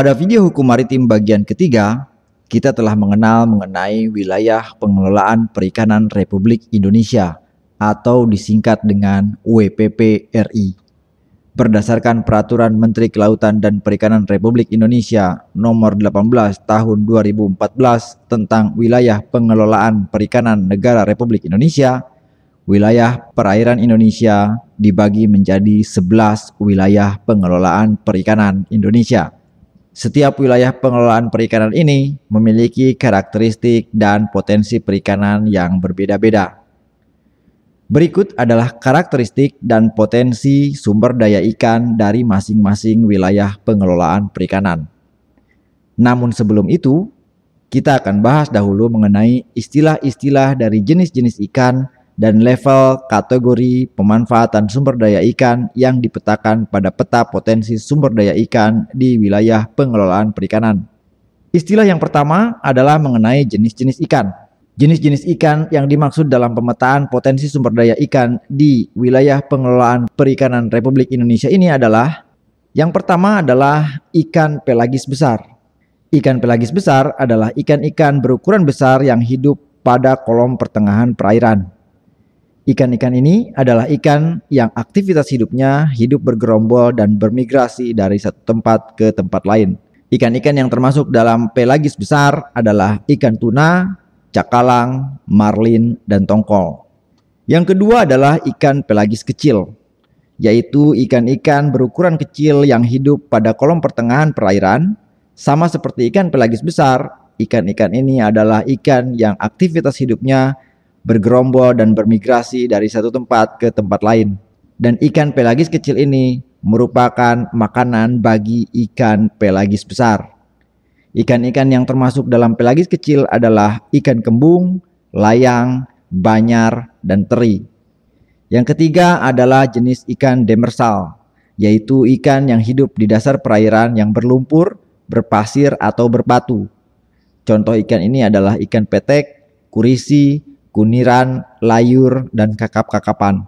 Pada video hukum maritim bagian ketiga, kita telah mengenal mengenai wilayah pengelolaan perikanan Republik Indonesia atau disingkat dengan WPP RI. Berdasarkan peraturan Menteri Kelautan dan Perikanan Republik Indonesia nomor 18 tahun 2014 tentang wilayah pengelolaan perikanan negara Republik Indonesia, wilayah perairan Indonesia dibagi menjadi 11 wilayah pengelolaan perikanan Indonesia setiap wilayah pengelolaan perikanan ini memiliki karakteristik dan potensi perikanan yang berbeda-beda. Berikut adalah karakteristik dan potensi sumber daya ikan dari masing-masing wilayah pengelolaan perikanan. Namun sebelum itu, kita akan bahas dahulu mengenai istilah-istilah dari jenis-jenis ikan dan level kategori pemanfaatan sumber daya ikan yang dipetakan pada peta potensi sumber daya ikan di wilayah pengelolaan perikanan. Istilah yang pertama adalah mengenai jenis-jenis ikan. Jenis-jenis ikan yang dimaksud dalam pemetaan potensi sumber daya ikan di wilayah pengelolaan perikanan Republik Indonesia ini adalah yang pertama adalah ikan pelagis besar. Ikan pelagis besar adalah ikan-ikan berukuran besar yang hidup pada kolom pertengahan perairan. Ikan-ikan ini adalah ikan yang aktivitas hidupnya hidup bergerombol dan bermigrasi dari satu tempat ke tempat lain. Ikan-ikan yang termasuk dalam pelagis besar adalah ikan tuna, cakalang, marlin, dan tongkol. Yang kedua adalah ikan pelagis kecil, yaitu ikan-ikan berukuran kecil yang hidup pada kolom pertengahan perairan. Sama seperti ikan pelagis besar, ikan-ikan ini adalah ikan yang aktivitas hidupnya bergerombol dan bermigrasi dari satu tempat ke tempat lain. Dan ikan pelagis kecil ini merupakan makanan bagi ikan pelagis besar. Ikan-ikan yang termasuk dalam pelagis kecil adalah ikan kembung, layang, banyar, dan teri. Yang ketiga adalah jenis ikan demersal, yaitu ikan yang hidup di dasar perairan yang berlumpur, berpasir, atau berbatu. Contoh ikan ini adalah ikan petek, kurisi, kuniran, layur, dan kakap-kakapan.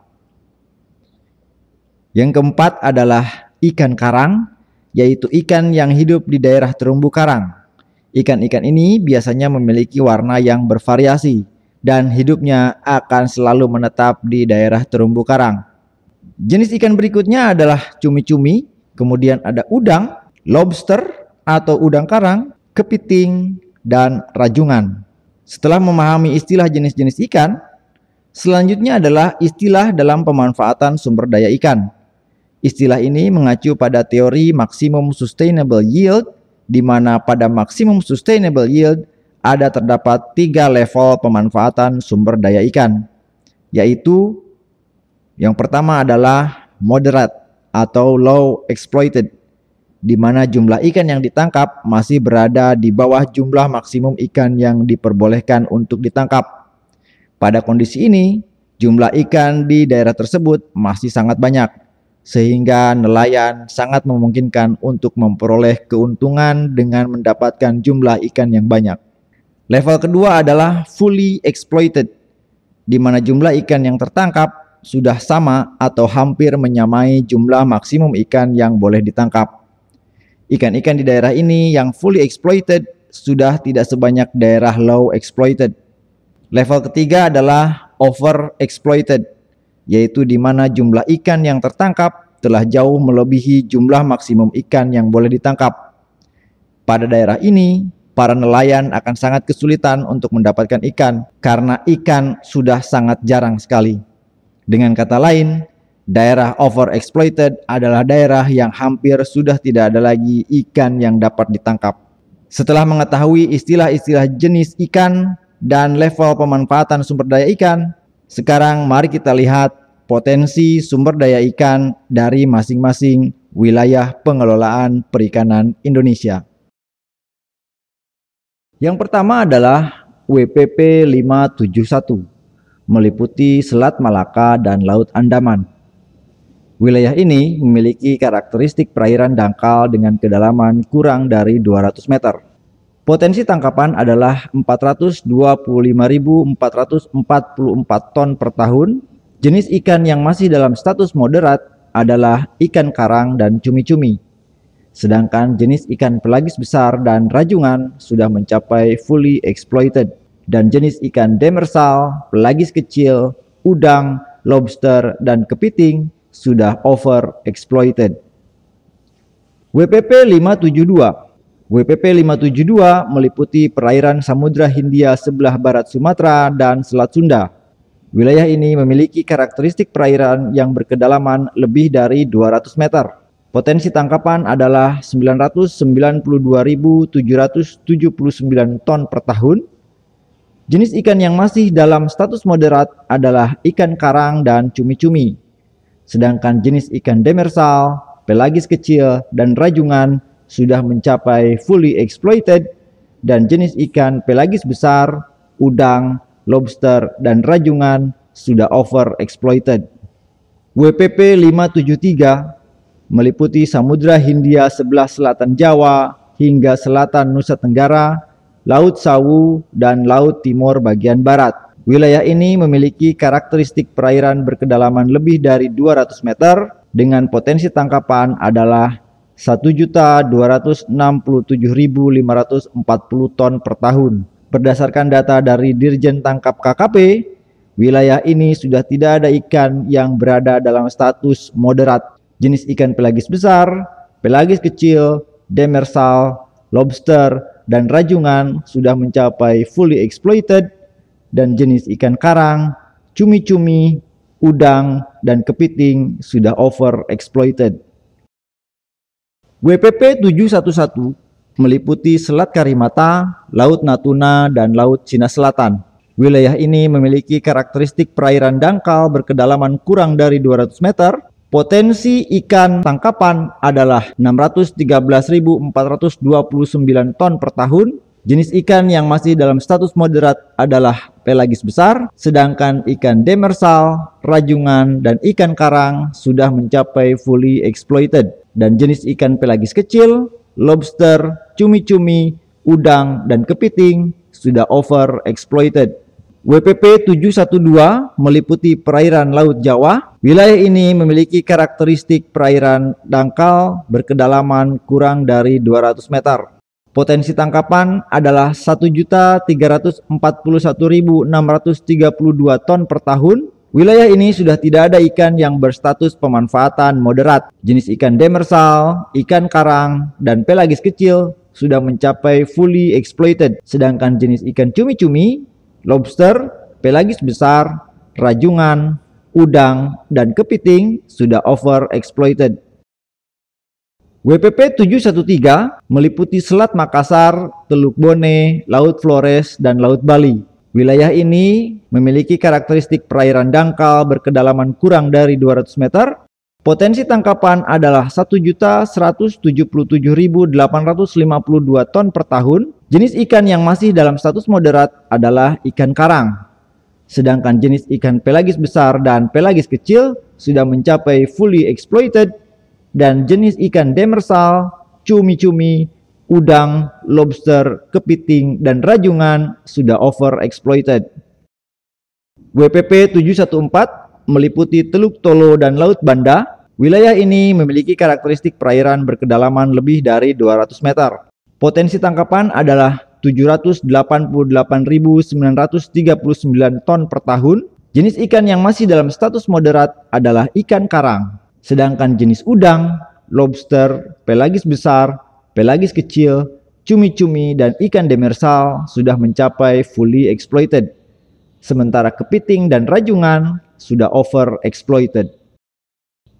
Yang keempat adalah ikan karang, yaitu ikan yang hidup di daerah terumbu karang. Ikan-ikan ini biasanya memiliki warna yang bervariasi dan hidupnya akan selalu menetap di daerah terumbu karang. Jenis ikan berikutnya adalah cumi-cumi, kemudian ada udang, lobster atau udang karang, kepiting, dan rajungan. Setelah memahami istilah jenis-jenis ikan, selanjutnya adalah istilah dalam pemanfaatan sumber daya ikan. Istilah ini mengacu pada teori maksimum sustainable yield, di mana pada maksimum sustainable yield ada terdapat tiga level pemanfaatan sumber daya ikan, yaitu yang pertama adalah moderate atau low exploited di mana jumlah ikan yang ditangkap masih berada di bawah jumlah maksimum ikan yang diperbolehkan untuk ditangkap. Pada kondisi ini, jumlah ikan di daerah tersebut masih sangat banyak, sehingga nelayan sangat memungkinkan untuk memperoleh keuntungan dengan mendapatkan jumlah ikan yang banyak. Level kedua adalah fully exploited, di mana jumlah ikan yang tertangkap sudah sama atau hampir menyamai jumlah maksimum ikan yang boleh ditangkap. Ikan-ikan di daerah ini yang fully exploited sudah tidak sebanyak daerah low exploited. Level ketiga adalah over exploited, yaitu di mana jumlah ikan yang tertangkap telah jauh melebihi jumlah maksimum ikan yang boleh ditangkap. Pada daerah ini, para nelayan akan sangat kesulitan untuk mendapatkan ikan karena ikan sudah sangat jarang sekali. Dengan kata lain, Daerah overexploited adalah daerah yang hampir sudah tidak ada lagi ikan yang dapat ditangkap. Setelah mengetahui istilah-istilah jenis ikan dan level pemanfaatan sumber daya ikan, sekarang mari kita lihat potensi sumber daya ikan dari masing-masing wilayah pengelolaan perikanan Indonesia. Yang pertama adalah WPP 571, meliputi Selat Malaka dan Laut Andaman. Wilayah ini memiliki karakteristik perairan dangkal dengan kedalaman kurang dari 200 meter. Potensi tangkapan adalah 425.444 ton per tahun. Jenis ikan yang masih dalam status moderat adalah ikan karang dan cumi-cumi. Sedangkan jenis ikan pelagis besar dan rajungan sudah mencapai fully exploited dan jenis ikan demersal, pelagis kecil, udang, lobster, dan kepiting sudah over exploited. WPP 572 WPP 572 meliputi perairan Samudra Hindia sebelah barat Sumatera dan Selat Sunda. Wilayah ini memiliki karakteristik perairan yang berkedalaman lebih dari 200 meter. Potensi tangkapan adalah 992.779 ton per tahun. Jenis ikan yang masih dalam status moderat adalah ikan karang dan cumi-cumi sedangkan jenis ikan demersal, pelagis kecil, dan rajungan sudah mencapai fully exploited dan jenis ikan pelagis besar, udang, lobster, dan rajungan sudah over exploited. WPP 573 meliputi Samudra Hindia sebelah selatan Jawa hingga selatan Nusa Tenggara, Laut Sawu, dan Laut Timur bagian barat. Wilayah ini memiliki karakteristik perairan berkedalaman lebih dari 200 meter dengan potensi tangkapan adalah 1.267.540 ton per tahun. Berdasarkan data dari Dirjen Tangkap KKP, wilayah ini sudah tidak ada ikan yang berada dalam status moderat. Jenis ikan pelagis besar, pelagis kecil, demersal, lobster, dan rajungan sudah mencapai fully exploited dan jenis ikan karang, cumi-cumi, udang, dan kepiting sudah over exploited. WPP 711 meliputi Selat Karimata, Laut Natuna, dan Laut Cina Selatan. Wilayah ini memiliki karakteristik perairan dangkal berkedalaman kurang dari 200 meter. Potensi ikan tangkapan adalah 613.429 ton per tahun Jenis ikan yang masih dalam status moderat adalah pelagis besar, sedangkan ikan demersal, rajungan, dan ikan karang sudah mencapai fully exploited. Dan jenis ikan pelagis kecil, lobster, cumi-cumi, udang, dan kepiting sudah over exploited. WPP 712 meliputi perairan Laut Jawa. Wilayah ini memiliki karakteristik perairan dangkal berkedalaman kurang dari 200 meter. Potensi tangkapan adalah 1.341.632 ton per tahun. Wilayah ini sudah tidak ada ikan yang berstatus pemanfaatan moderat. Jenis ikan demersal, ikan karang, dan pelagis kecil sudah mencapai fully exploited. Sedangkan jenis ikan cumi-cumi, lobster, pelagis besar, rajungan, udang, dan kepiting sudah over exploited. WPP 713 meliputi Selat Makassar, Teluk Bone, Laut Flores, dan Laut Bali. Wilayah ini memiliki karakteristik perairan dangkal berkedalaman kurang dari 200 meter. Potensi tangkapan adalah 1.177.852 ton per tahun. Jenis ikan yang masih dalam status moderat adalah ikan karang. Sedangkan jenis ikan pelagis besar dan pelagis kecil sudah mencapai fully exploited dan jenis ikan demersal, cumi-cumi, udang, lobster, kepiting, dan rajungan sudah overexploited. WPP 714 meliputi Teluk Tolo dan Laut Banda. Wilayah ini memiliki karakteristik perairan berkedalaman lebih dari 200 meter. Potensi tangkapan adalah 788.939 ton per tahun. Jenis ikan yang masih dalam status moderat adalah ikan karang. Sedangkan jenis udang, lobster, pelagis besar, pelagis kecil, cumi-cumi, dan ikan demersal sudah mencapai fully exploited. Sementara kepiting dan rajungan sudah over exploited.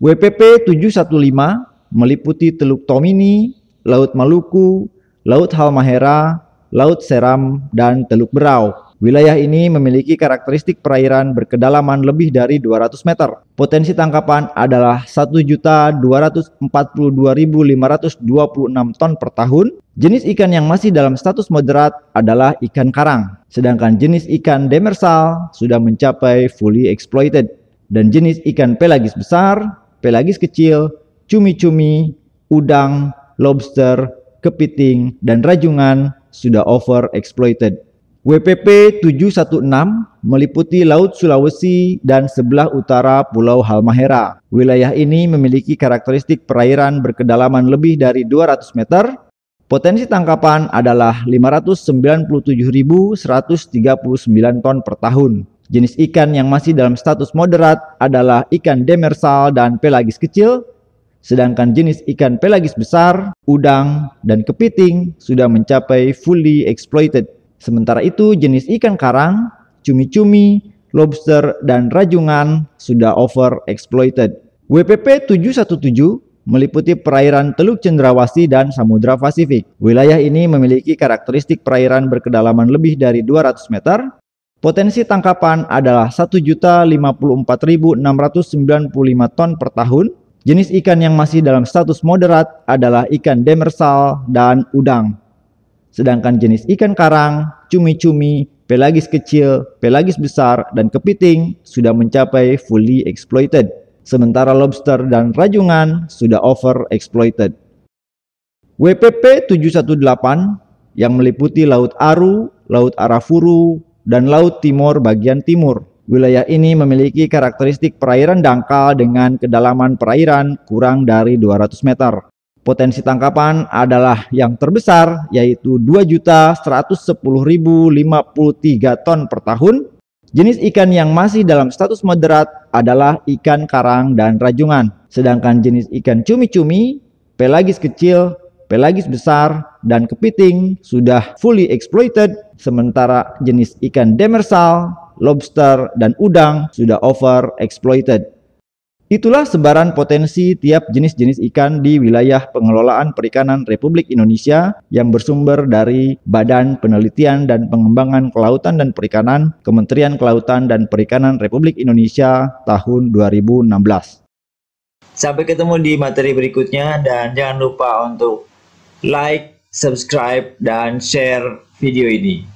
WPP 715 meliputi Teluk Tomini, Laut Maluku, Laut Halmahera, Laut Seram, dan Teluk Berau. Wilayah ini memiliki karakteristik perairan berkedalaman lebih dari 200 meter. Potensi tangkapan adalah 1.242.526 ton per tahun. Jenis ikan yang masih dalam status moderat adalah ikan karang, sedangkan jenis ikan demersal sudah mencapai fully exploited. Dan jenis ikan pelagis besar, pelagis kecil, cumi-cumi, udang, lobster, kepiting, dan rajungan sudah over exploited. WPP 716 meliputi Laut Sulawesi dan sebelah utara Pulau Halmahera. Wilayah ini memiliki karakteristik perairan berkedalaman lebih dari 200 meter. Potensi tangkapan adalah 597.139 ton per tahun. Jenis ikan yang masih dalam status moderat adalah ikan demersal dan pelagis kecil, sedangkan jenis ikan pelagis besar, udang, dan kepiting sudah mencapai fully exploited Sementara itu, jenis ikan karang, cumi-cumi, lobster, dan rajungan sudah over exploited. WPP 717 meliputi perairan Teluk Cendrawasih dan Samudra Pasifik. Wilayah ini memiliki karakteristik perairan berkedalaman lebih dari 200 meter. Potensi tangkapan adalah 1.054.695 ton per tahun. Jenis ikan yang masih dalam status moderat adalah ikan demersal dan udang. Sedangkan jenis ikan karang, cumi-cumi, pelagis kecil, pelagis besar, dan kepiting sudah mencapai fully exploited. Sementara lobster dan rajungan sudah over exploited. WPP 718 yang meliputi Laut Aru, Laut Arafuru, dan Laut Timur bagian timur. Wilayah ini memiliki karakteristik perairan dangkal dengan kedalaman perairan kurang dari 200 meter. Potensi tangkapan adalah yang terbesar yaitu 2.110.053 ton per tahun. Jenis ikan yang masih dalam status moderat adalah ikan karang dan rajungan. Sedangkan jenis ikan cumi-cumi, pelagis kecil, pelagis besar, dan kepiting sudah fully exploited. Sementara jenis ikan demersal, lobster, dan udang sudah over exploited. Itulah sebaran potensi tiap jenis-jenis ikan di wilayah pengelolaan perikanan Republik Indonesia yang bersumber dari Badan Penelitian dan Pengembangan Kelautan dan Perikanan Kementerian Kelautan dan Perikanan Republik Indonesia tahun 2016. Sampai ketemu di materi berikutnya dan jangan lupa untuk like, subscribe, dan share video ini.